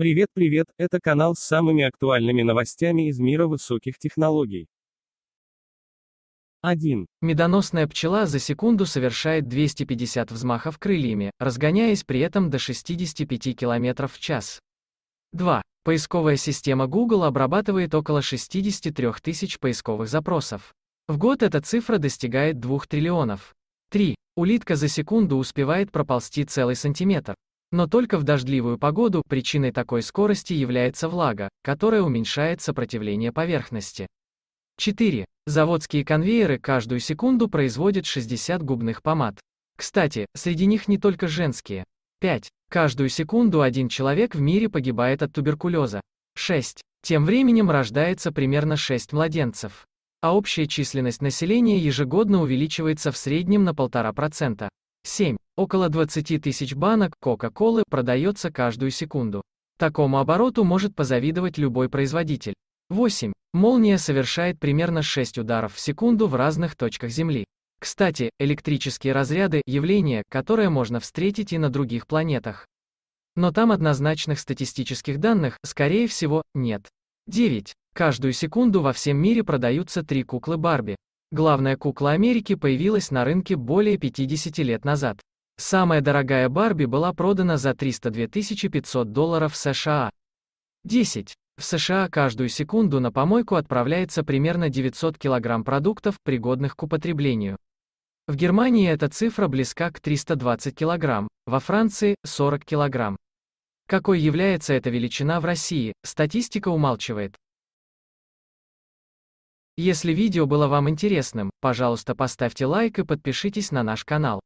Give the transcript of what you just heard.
Привет, привет, это канал с самыми актуальными новостями из мира высоких технологий. 1. Медоносная пчела за секунду совершает 250 взмахов крыльями, разгоняясь при этом до 65 км в час. 2. Поисковая система Google обрабатывает около 63 тысяч поисковых запросов. В год эта цифра достигает 2 триллионов. 3. Улитка за секунду успевает проползти целый сантиметр. Но только в дождливую погоду причиной такой скорости является влага, которая уменьшает сопротивление поверхности. 4. Заводские конвейеры каждую секунду производят 60 губных помад. Кстати, среди них не только женские. 5. Каждую секунду один человек в мире погибает от туберкулеза. 6. Тем временем рождается примерно 6 младенцев. А общая численность населения ежегодно увеличивается в среднем на 1,5%. 7. Около 20 тысяч банок Кока-Колы продается каждую секунду. Такому обороту может позавидовать любой производитель. 8. Молния совершает примерно 6 ударов в секунду в разных точках Земли. Кстати, электрические разряды – явление, которое можно встретить и на других планетах. Но там однозначных статистических данных, скорее всего, нет. 9. Каждую секунду во всем мире продаются три куклы Барби. Главная кукла Америки появилась на рынке более 50 лет назад. Самая дорогая Барби была продана за 302 500 долларов США. 10. В США каждую секунду на помойку отправляется примерно 900 кг продуктов, пригодных к употреблению. В Германии эта цифра близка к 320 кг, во Франции – 40 кг. Какой является эта величина в России, статистика умалчивает. Если видео было вам интересным, пожалуйста поставьте лайк и подпишитесь на наш канал.